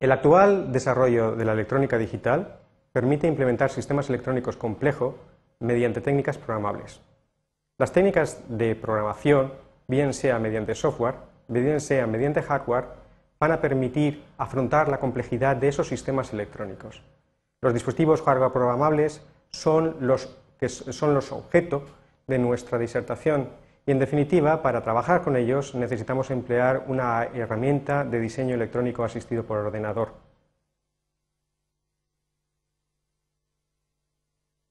El actual desarrollo de la electrónica digital permite implementar sistemas electrónicos complejos mediante técnicas programables. Las técnicas de programación, bien sea mediante software, bien sea mediante hardware, van a permitir afrontar la complejidad de esos sistemas electrónicos. Los dispositivos hardware programables son los, que son los de nuestra disertación y en definitiva, para trabajar con ellos necesitamos emplear una herramienta de diseño electrónico asistido por ordenador.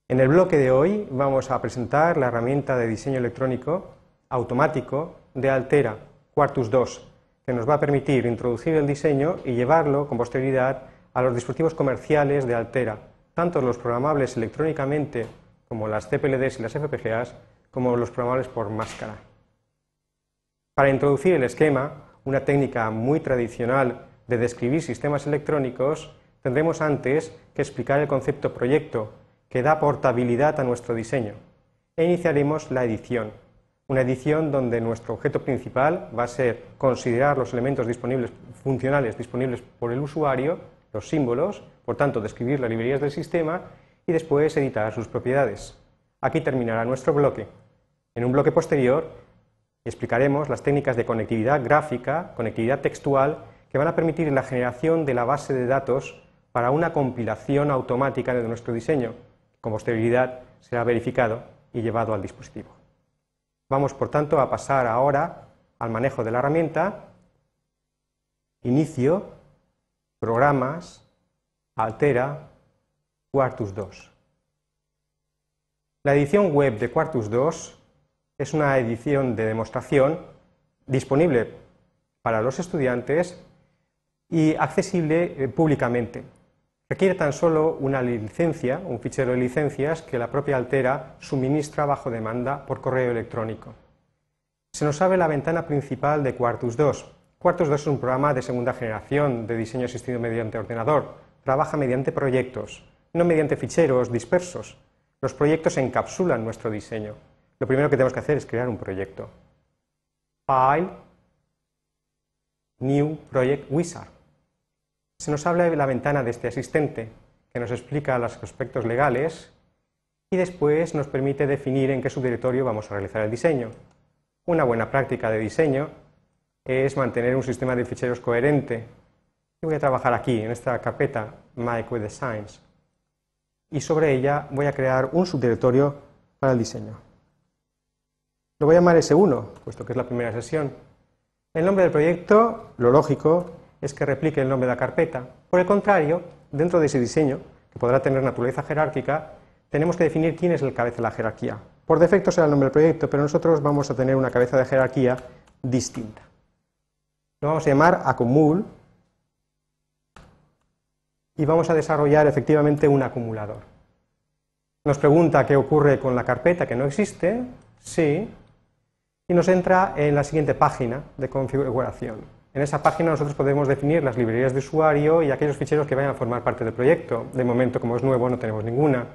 En el bloque de hoy vamos a presentar la herramienta de diseño electrónico automático de Altera Quartus II que nos va a permitir introducir el diseño y llevarlo con posterioridad a los dispositivos comerciales de Altera, tanto los programables electrónicamente como las CPLDs y las FPGAs, como los programables por máscara. Para introducir el esquema, una técnica muy tradicional de describir sistemas electrónicos, tendremos antes que explicar el concepto proyecto, que da portabilidad a nuestro diseño, e iniciaremos la edición, una edición donde nuestro objeto principal va a ser considerar los elementos disponibles, funcionales disponibles por el usuario, los símbolos, por tanto, describir las librerías del sistema y después editar sus propiedades. Aquí terminará nuestro bloque. En un bloque posterior explicaremos las técnicas de conectividad gráfica, conectividad textual, que van a permitir la generación de la base de datos para una compilación automática de nuestro diseño, que con posterioridad será verificado y llevado al dispositivo. Vamos, por tanto, a pasar ahora al manejo de la herramienta, inicio, programas, altera, Quartus 2. La edición web de Quartus 2 es una edición de demostración disponible para los estudiantes y accesible eh, públicamente. Requiere tan solo una licencia, un fichero de licencias que la propia Altera suministra bajo demanda por correo electrónico. Se nos abre la ventana principal de Quartus 2. Quartus 2 es un programa de segunda generación de diseño asistido mediante ordenador. Trabaja mediante proyectos, no mediante ficheros dispersos. Los proyectos encapsulan nuestro diseño lo primero que tenemos que hacer es crear un proyecto. File, New Project Wizard. Se nos habla de la ventana de este asistente, que nos explica los aspectos legales y después nos permite definir en qué subdirectorio vamos a realizar el diseño. Una buena práctica de diseño es mantener un sistema de ficheros coherente. voy a trabajar aquí, en esta carpeta, Designs. Y sobre ella voy a crear un subdirectorio para el diseño. Lo voy a llamar S1, puesto que es la primera sesión. El nombre del proyecto, lo lógico, es que replique el nombre de la carpeta. Por el contrario, dentro de ese diseño, que podrá tener naturaleza jerárquica, tenemos que definir quién es el cabeza de la jerarquía. Por defecto será el nombre del proyecto, pero nosotros vamos a tener una cabeza de jerarquía distinta. Lo vamos a llamar acumul y vamos a desarrollar efectivamente un acumulador. Nos pregunta qué ocurre con la carpeta que no existe. Sí, y nos entra en la siguiente página de configuración. En esa página nosotros podemos definir las librerías de usuario y aquellos ficheros que vayan a formar parte del proyecto. De momento, como es nuevo, no tenemos ninguna.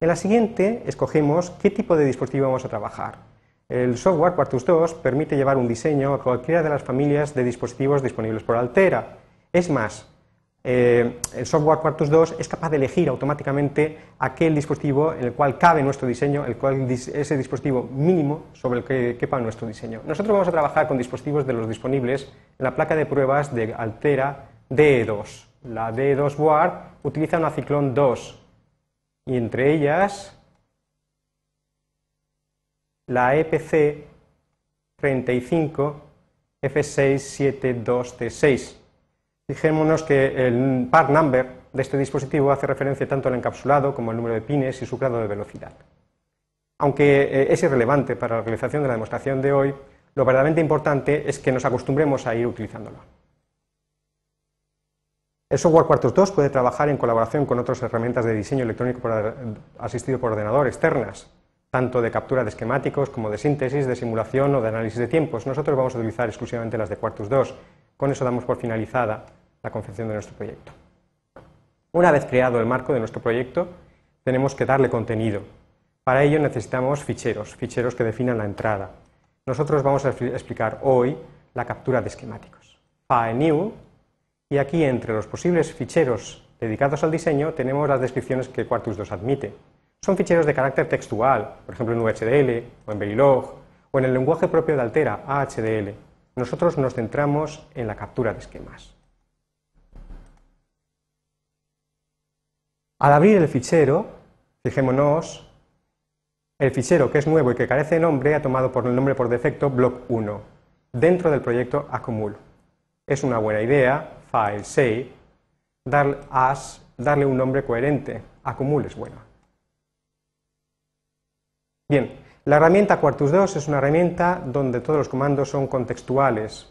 En la siguiente escogemos qué tipo de dispositivo vamos a trabajar. El software Quartus 2 permite llevar un diseño a cualquiera de las familias de dispositivos disponibles por Altera. Es más, eh, el software Quartus 2 es capaz de elegir automáticamente aquel dispositivo en el cual cabe nuestro diseño, el ese dispositivo mínimo sobre el que quepa nuestro diseño. Nosotros vamos a trabajar con dispositivos de los disponibles en la placa de pruebas de Altera DE2. La DE2 Board utiliza una Ciclón 2 y entre ellas la EPC 35 F672T6. Dijémonos que el part number de este dispositivo hace referencia tanto al encapsulado como al número de pines y su grado de velocidad. Aunque eh, es irrelevante para la realización de la demostración de hoy, lo verdaderamente importante es que nos acostumbremos a ir utilizándolo. El software Quartus 2 puede trabajar en colaboración con otras herramientas de diseño electrónico asistido por ordenador externas, tanto de captura de esquemáticos como de síntesis, de simulación o de análisis de tiempos. Nosotros vamos a utilizar exclusivamente las de Quartus 2 con eso damos por finalizada la concepción de nuestro proyecto. Una vez creado el marco de nuestro proyecto, tenemos que darle contenido. Para ello necesitamos ficheros, ficheros que definan la entrada. Nosotros vamos a explicar hoy la captura de esquemáticos. File new, y aquí entre los posibles ficheros dedicados al diseño tenemos las descripciones que Quartus 2 admite. Son ficheros de carácter textual, por ejemplo en UHDL o en Verilog o en el lenguaje propio de Altera, AHDL. Nosotros nos centramos en la captura de esquemas. Al abrir el fichero, fijémonos, el fichero que es nuevo y que carece de nombre ha tomado por el nombre por defecto block1 dentro del proyecto acumul Es una buena idea, file save, as, darle un nombre coherente. acumul es bueno. Bien, la herramienta Quartus 2 es una herramienta donde todos los comandos son contextuales.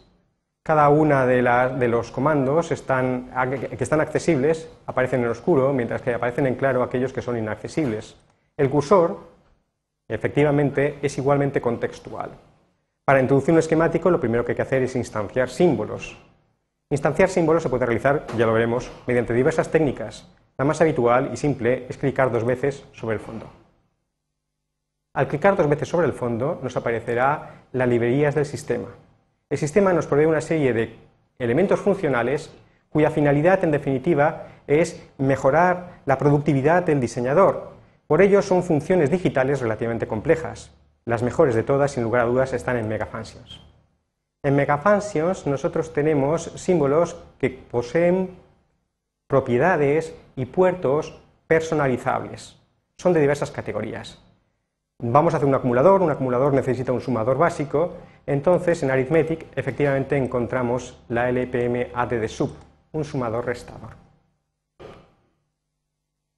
Cada uno de, los comandos que están accesibles aparecen en oscuro, mientras que aparecen en claro aquellos que son inaccesibles. El cursor, efectivamente, es igualmente contextual. Para introducir un esquemático, lo primero que hay que hacer es instanciar símbolos. Instanciar símbolos se puede realizar, ya lo veremos, mediante diversas técnicas. La más habitual y simple es clicar dos veces sobre el fondo. Al clicar dos veces sobre el fondo nos aparecerá las librerías del sistema. El sistema nos provee una serie de elementos funcionales cuya finalidad en definitiva es mejorar la productividad del diseñador. Por ello son funciones digitales relativamente complejas. Las mejores de todas, sin lugar a dudas, están en megafansios. En megafansios nosotros tenemos símbolos que poseen propiedades y puertos personalizables. Son de diversas categorías. Vamos a hacer un acumulador, un acumulador necesita un sumador básico, entonces en arithmetic efectivamente encontramos la LPM ADD sub, un sumador restador.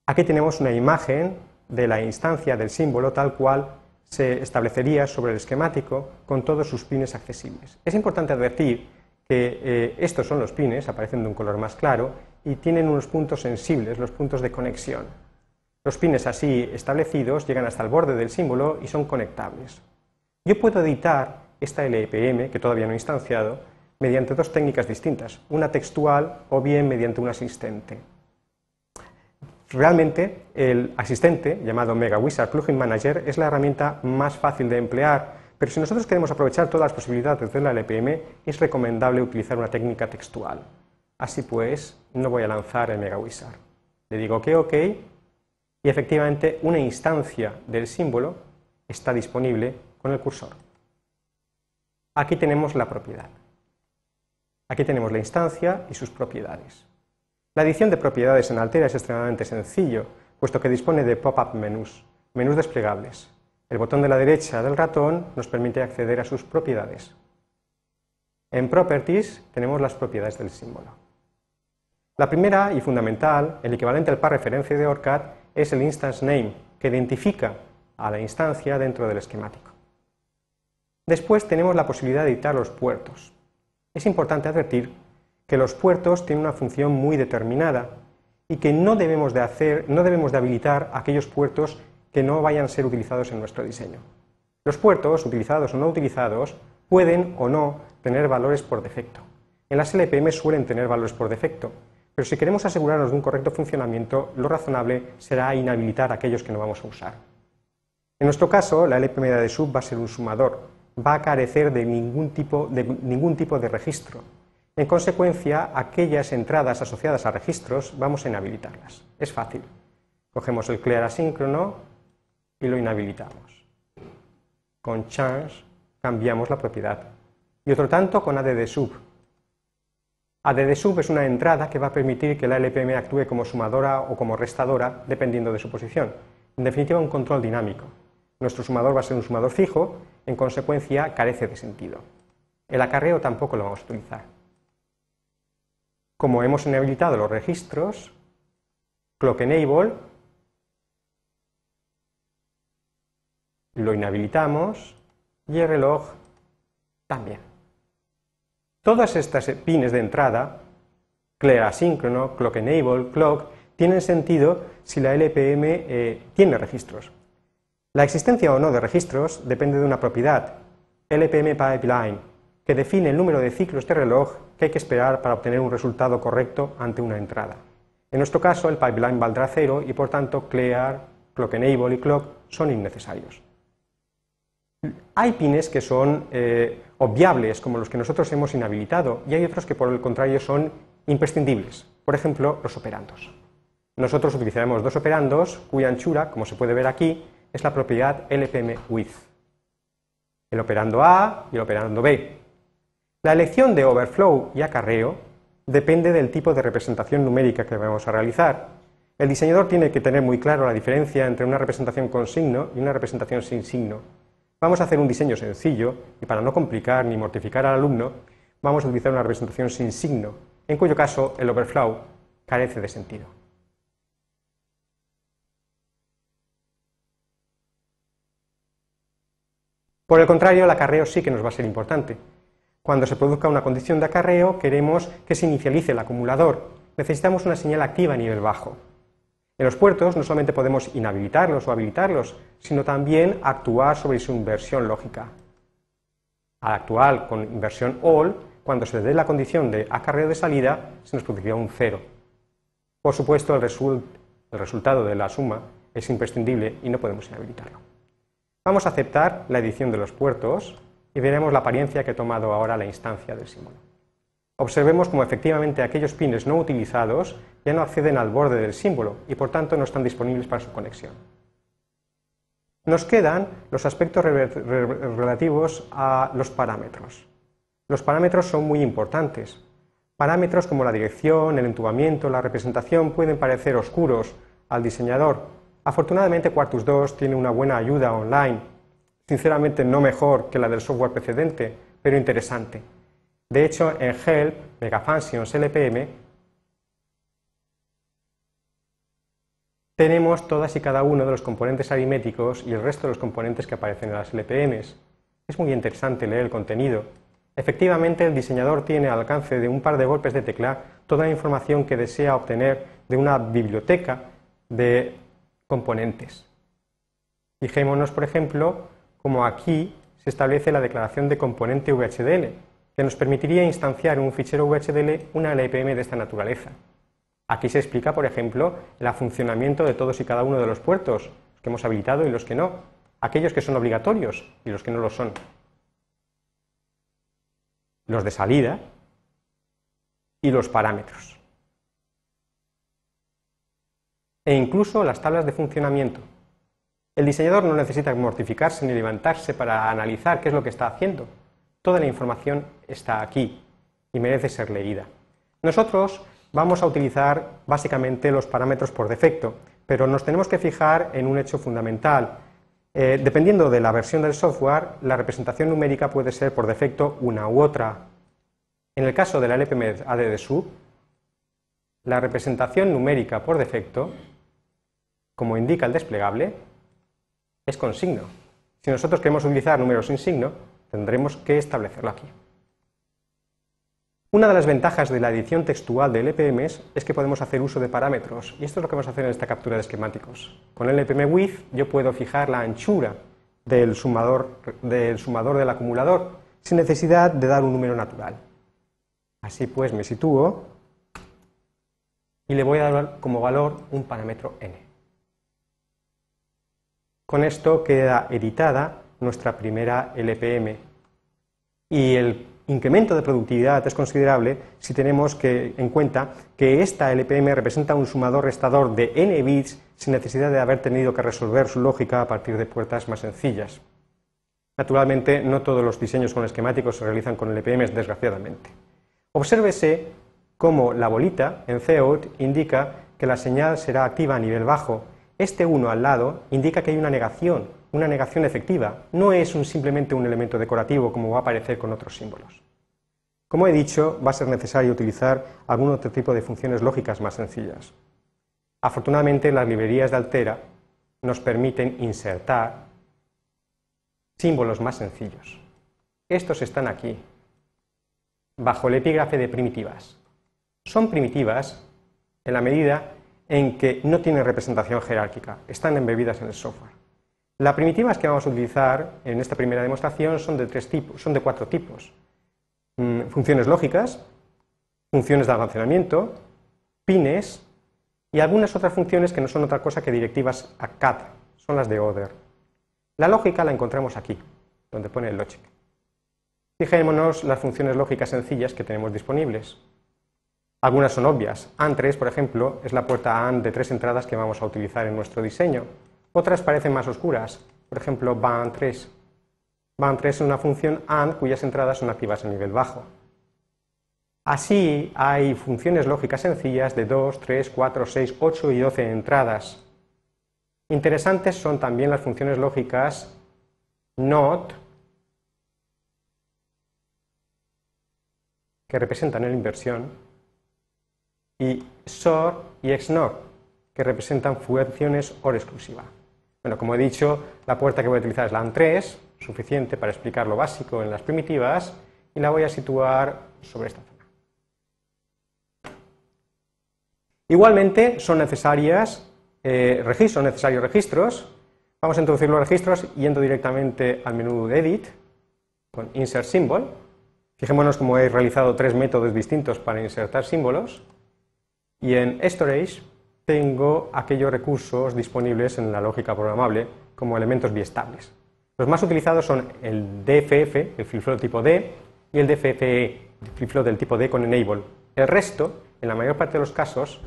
Aquí tenemos una imagen de la instancia del símbolo tal cual se establecería sobre el esquemático con todos sus pines accesibles. Es importante advertir que eh, estos son los pines, aparecen de un color más claro, y tienen unos puntos sensibles, los puntos de conexión. Los pines así establecidos llegan hasta el borde del símbolo y son conectables. Yo puedo editar esta LPM, que todavía no he instanciado, mediante dos técnicas distintas, una textual o bien mediante un asistente. Realmente, el asistente, llamado MegaWizard Plugin Manager, es la herramienta más fácil de emplear, pero si nosotros queremos aprovechar todas las posibilidades de la LPM, es recomendable utilizar una técnica textual. Así pues, no voy a lanzar el MegaWizard. Le digo que OK y efectivamente una instancia del símbolo está disponible con el cursor. Aquí tenemos la propiedad. Aquí tenemos la instancia y sus propiedades. La edición de propiedades en Altera es extremadamente sencillo, puesto que dispone de pop-up menús, menús desplegables. El botón de la derecha del ratón nos permite acceder a sus propiedades. En Properties tenemos las propiedades del símbolo. La primera y fundamental, el equivalente al par referencia de ORCAD, es el instance name, que identifica a la instancia dentro del esquemático. Después tenemos la posibilidad de editar los puertos. Es importante advertir que los puertos tienen una función muy determinada y que no debemos de, hacer, no debemos de habilitar aquellos puertos que no vayan a ser utilizados en nuestro diseño. Los puertos, utilizados o no utilizados, pueden o no tener valores por defecto. En las LPM suelen tener valores por defecto, pero si queremos asegurarnos de un correcto funcionamiento, lo razonable será inhabilitar aquellos que no vamos a usar. En nuestro caso, la LPMDA de sub va a ser un sumador, va a carecer de ningún tipo de, registro. En consecuencia, aquellas entradas asociadas a registros vamos a inhabilitarlas. Es fácil. Cogemos el clear asíncrono y lo inhabilitamos. Con chance, cambiamos la propiedad. Y otro tanto con add sub, ADDSub es una entrada que va a permitir que la LPM actúe como sumadora o como restadora, dependiendo de su posición. En definitiva, un control dinámico. Nuestro sumador va a ser un sumador fijo, en consecuencia, carece de sentido. El acarreo tampoco lo vamos a utilizar. Como hemos inhabilitado los registros, clock enable lo inhabilitamos y el reloj también. Todas estas pines de entrada, clear asíncrono, clock enable, clock, tienen sentido si la LPM eh, tiene registros. La existencia o no de registros depende de una propiedad, LPM pipeline, que define el número de ciclos de reloj que hay que esperar para obtener un resultado correcto ante una entrada. En nuestro caso, el pipeline valdrá cero y por tanto clear, clock enable y clock son innecesarios. Hay pines que son eh, obviables, como los que nosotros hemos inhabilitado, y hay otros que por el contrario son imprescindibles, por ejemplo, los operandos. Nosotros utilizaremos dos operandos cuya anchura, como se puede ver aquí, es la propiedad LPM width, el operando A y el operando B. La elección de overflow y acarreo depende del tipo de representación numérica que vamos a realizar. El diseñador tiene que tener muy claro la diferencia entre una representación con signo y una representación sin signo Vamos a hacer un diseño sencillo y para no complicar ni mortificar al alumno, vamos a utilizar una representación sin signo, en cuyo caso el overflow carece de sentido. Por el contrario, el acarreo sí que nos va a ser importante. Cuando se produzca una condición de acarreo, queremos que se inicialice el acumulador. Necesitamos una señal activa a nivel bajo. En los puertos no solamente podemos inhabilitarlos o habilitarlos, sino también actuar sobre su inversión lógica. Al actuar con inversión all, cuando se dé la condición de acarreo de salida, se nos producirá un cero. Por supuesto, el, el resultado de la suma es imprescindible y no podemos inhabilitarlo. Vamos a aceptar la edición de los puertos y veremos la apariencia que ha tomado ahora la instancia del símbolo. Observemos cómo efectivamente aquellos pines no utilizados ya no acceden al borde del símbolo y por tanto no están disponibles para su conexión. Nos quedan los aspectos relativos a los parámetros. Los parámetros son muy importantes. Parámetros como la dirección, el entubamiento, la representación pueden parecer oscuros al diseñador. Afortunadamente Quartus 2 tiene una buena ayuda online, sinceramente no mejor que la del software precedente, pero interesante. De hecho, en Help, Megafunctions LPM, tenemos todas y cada uno de los componentes aritméticos y el resto de los componentes que aparecen en las LPMs. Es muy interesante leer el contenido. Efectivamente, el diseñador tiene al alcance de un par de golpes de tecla toda la información que desea obtener de una biblioteca de componentes. Fijémonos, por ejemplo, como aquí se establece la declaración de componente VHDL, que nos permitiría instanciar en un fichero VHDL una LPM de esta naturaleza. Aquí se explica, por ejemplo, el funcionamiento de todos y cada uno de los puertos que hemos habilitado y los que no, aquellos que son obligatorios y los que no lo son. Los de salida y los parámetros. E incluso las tablas de funcionamiento. El diseñador no necesita mortificarse ni levantarse para analizar qué es lo que está haciendo Toda la información está aquí y merece ser leída. Nosotros vamos a utilizar básicamente los parámetros por defecto, pero nos tenemos que fijar en un hecho fundamental. Eh, dependiendo de la versión del software, la representación numérica puede ser por defecto una u otra. En el caso de la LPMED la representación numérica por defecto, como indica el desplegable, es con signo. Si nosotros queremos utilizar números sin signo, Tendremos que establecerlo aquí. Una de las ventajas de la edición textual del lpms e es que podemos hacer uso de parámetros, y esto es lo que vamos a hacer en esta captura de esquemáticos. Con el lpm e width yo puedo fijar la anchura del sumador, del sumador del acumulador, sin necesidad de dar un número natural. Así pues me sitúo y le voy a dar como valor un parámetro n. Con esto queda editada nuestra primera LPM e y el incremento de productividad es considerable si tenemos en cuenta que esta LPM representa un sumador restador de n bits sin necesidad de haber tenido que resolver su lógica a partir de puertas más sencillas. Naturalmente, no todos los diseños con esquemáticos se realizan con LPMs, desgraciadamente. Obsérvese cómo la bolita en COUT indica que la señal será activa a nivel bajo. Este 1 al lado indica que hay una negación una negación efectiva, no es simplemente un elemento decorativo como va a aparecer con otros símbolos. Como he dicho, va a ser necesario utilizar algún otro tipo de funciones lógicas más sencillas. Afortunadamente, las librerías de Altera nos permiten insertar símbolos más sencillos. Estos están aquí, bajo el epígrafe de primitivas. Son primitivas en la medida en que no tienen representación jerárquica, están embebidas en el software. Las primitivas que vamos a utilizar en esta primera demostración son de, tres tipos, son de cuatro tipos. Mm, funciones lógicas, funciones de almacenamiento, pines y algunas otras funciones que no son otra cosa que directivas a son las de order. La lógica la encontramos aquí, donde pone el logic. Fijémonos las funciones lógicas sencillas que tenemos disponibles. Algunas son obvias. AND3, por ejemplo, es la puerta AND de tres entradas que vamos a utilizar en nuestro diseño. Otras parecen más oscuras, por ejemplo, BAN3. BAN3 es una función AND cuyas entradas son activas a nivel bajo. Así hay funciones lógicas sencillas de 2, 3, 4, 6, 8 y 12 entradas. Interesantes son también las funciones lógicas NOT, que representan la inversión, y SOR y XNOR, que representan funciones OR exclusiva. Bueno, como he dicho, la puerta que voy a utilizar es la AN3, suficiente para explicar lo básico en las primitivas, y la voy a situar sobre esta zona. Igualmente, son necesarias, eh, son necesarios registros. Vamos a introducir los registros yendo directamente al menú de Edit, con Insert Symbol. Fijémonos cómo he realizado tres métodos distintos para insertar símbolos. Y en Storage tengo aquellos recursos disponibles en la lógica programable como elementos biestables. Los más utilizados son el DFF, el flip-flop tipo D, y el DFFE, el flip-flop del tipo D con enable. El resto, en la mayor parte de los casos,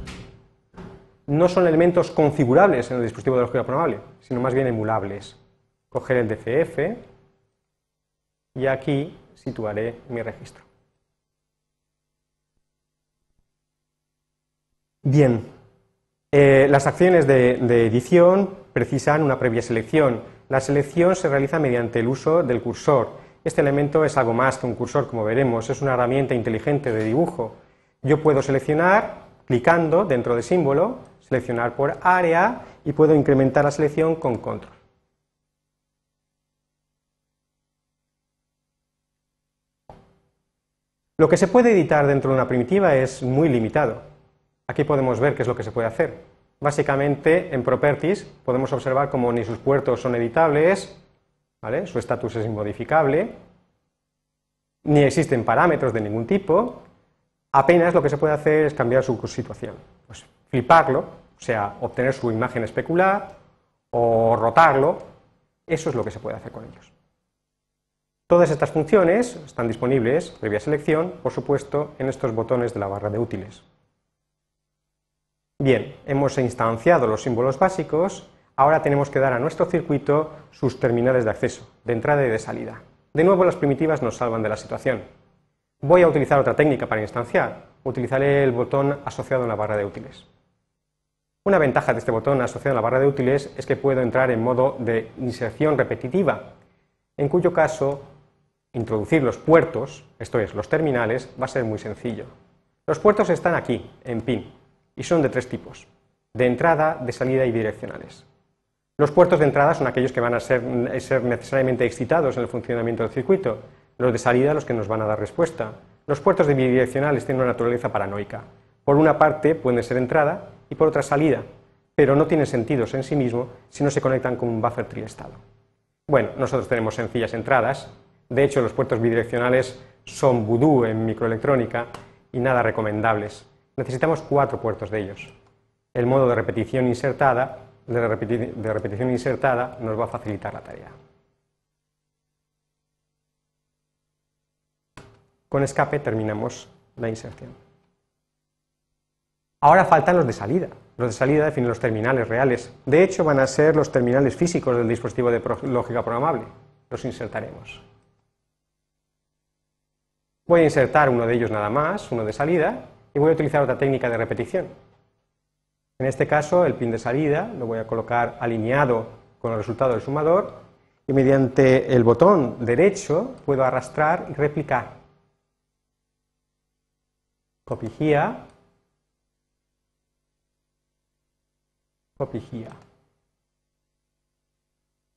no son elementos configurables en el dispositivo de lógica programable, sino más bien emulables. Coger el DFF y aquí situaré mi registro. Bien, eh, las acciones de, edición precisan una previa selección. La selección se realiza mediante el uso del cursor. Este elemento es algo más que un cursor, como veremos, es una herramienta inteligente de dibujo. Yo puedo seleccionar clicando dentro de símbolo, seleccionar por área y puedo incrementar la selección con control. Lo que se puede editar dentro de una primitiva es muy limitado. Aquí podemos ver qué es lo que se puede hacer. Básicamente, en properties podemos observar como ni sus puertos son editables, su estatus es inmodificable, ni existen parámetros de ningún tipo, apenas lo que se puede hacer es cambiar su situación. Pues fliparlo, o sea, obtener su imagen especular o rotarlo, eso es lo que se puede hacer con ellos. Todas estas funciones están disponibles, previa selección, por supuesto, en estos botones de la barra de útiles. Bien, hemos instanciado los símbolos básicos, ahora tenemos que dar a nuestro circuito sus terminales de acceso, de entrada y de salida. De nuevo las primitivas nos salvan de la situación. Voy a utilizar otra técnica para instanciar, utilizaré el botón asociado a la barra de útiles. Una ventaja de este botón asociado a la barra de útiles es que puedo entrar en modo de inserción repetitiva, en cuyo caso introducir los puertos, esto es, los terminales, va a ser muy sencillo. Los puertos están aquí, en pin y son de tres tipos, de entrada, de salida y direccionales. Los puertos de entrada son aquellos que van a ser, eh, necesariamente excitados en el funcionamiento del circuito, los de salida los que nos van a dar respuesta. Los puertos de bidireccionales tienen una naturaleza paranoica. Por una parte pueden ser entrada y por otra salida, pero no tienen sentidos en sí mismos si no se conectan con un buffer triestado. Bueno, nosotros tenemos sencillas entradas, de hecho los puertos bidireccionales son vudú en microelectrónica y nada recomendables necesitamos cuatro puertos de ellos. El modo de repetición insertada, de, repetición insertada nos va a facilitar la tarea. Con escape terminamos la inserción. Ahora faltan los de salida. Los de salida definen los terminales reales. De hecho, van a ser los terminales físicos del dispositivo de lógica programable. Los insertaremos. Voy a insertar uno de ellos nada más, uno de salida, y voy a utilizar otra técnica de repetición. En este caso, el pin de salida lo voy a colocar alineado con el resultado del sumador y mediante el botón derecho puedo arrastrar y replicar. Copy here. Copy here.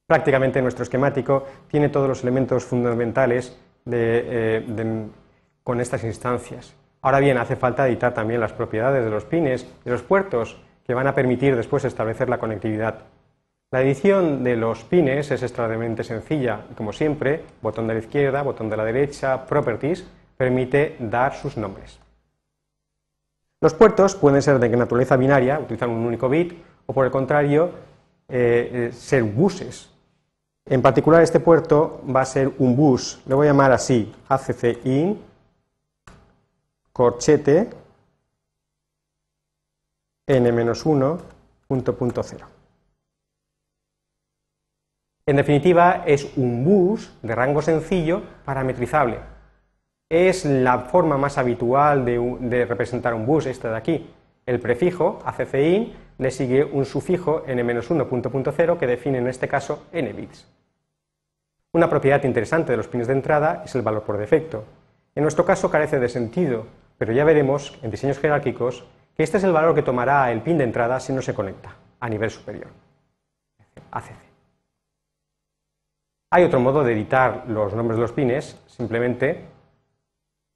Prácticamente nuestro esquemático tiene todos los elementos fundamentales eh, con estas instancias. Ahora bien, hace falta editar también las propiedades de los pines, de los puertos, que van a permitir después establecer la conectividad. La edición de los pines es extremadamente sencilla como siempre, botón de la izquierda, botón de la derecha, Properties, permite dar sus nombres. Los puertos pueden ser de naturaleza binaria, utilizan un único bit, o por el contrario, eh, eh, ser buses. En particular, este puerto va a ser un bus, le voy a llamar así, accin corchete n-1 punto punto cero. En definitiva, es un bus de rango sencillo parametrizable. Es la forma más habitual de, representar un bus, esta de aquí. El prefijo ACCIN le sigue un sufijo n-1.0 que define en este caso n bits. Una propiedad interesante de los pines de entrada es el valor por defecto. En nuestro caso carece de sentido, pero ya veremos en diseños jerárquicos que este es el valor que tomará el pin de entrada si no se conecta a nivel superior, ACC. Hay otro modo de editar los nombres de los pines, simplemente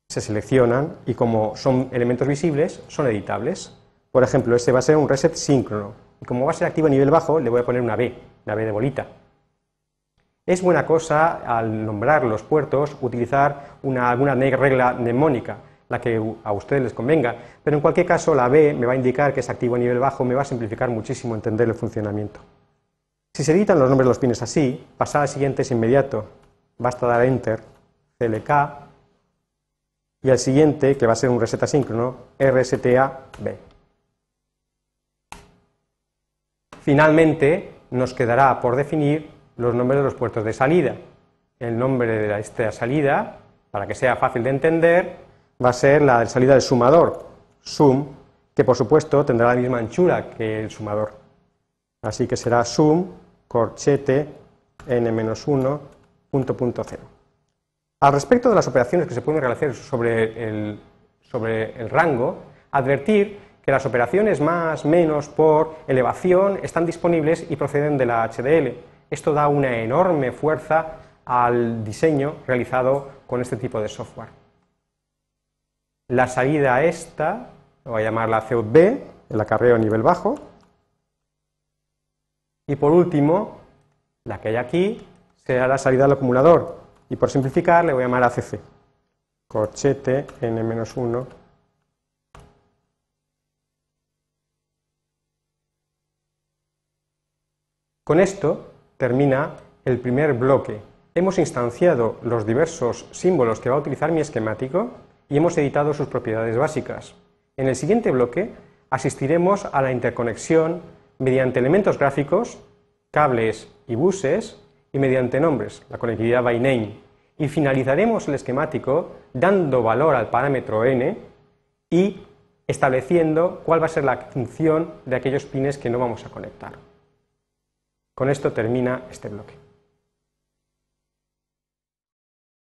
se seleccionan y como son elementos visibles, son editables. Por ejemplo, este va a ser un reset síncrono. Y como va a ser activo a nivel bajo, le voy a poner una B, una B de bolita. Es buena cosa, al nombrar los puertos, utilizar alguna regla mnemónica la que a ustedes les convenga, pero en cualquier caso la B me va a indicar que es activo a nivel bajo, me va a simplificar muchísimo entender el funcionamiento. Si se editan los nombres de los pines así, pasar al siguiente es inmediato, basta dar enter, CLK, y al siguiente, que va a ser un reset asíncrono, rstab Finalmente, nos quedará por definir los nombres de los puertos de salida. El nombre de esta salida, para que sea fácil de entender, va a ser la salida del sumador, sum, que por supuesto tendrá la misma anchura que el sumador. Así que será sum corchete n-1 punto punto cero. Al respecto de las operaciones que se pueden realizar sobre el, sobre el rango, advertir que las operaciones más, menos, por, elevación están disponibles y proceden de la HDL. Esto da una enorme fuerza al diseño realizado con este tipo de software. La salida esta, lo voy a llamar la CB, el acarreo a nivel bajo. Y por último, la que hay aquí será la salida del acumulador. Y por simplificar le voy a llamar ACC. Corchete N-1 Con esto termina el primer bloque. Hemos instanciado los diversos símbolos que va a utilizar mi esquemático y hemos editado sus propiedades básicas. En el siguiente bloque asistiremos a la interconexión mediante elementos gráficos, cables y buses y mediante nombres, la conectividad by name. Y finalizaremos el esquemático dando valor al parámetro n y estableciendo cuál va a ser la función de aquellos pines que no vamos a conectar. Con esto termina este bloque.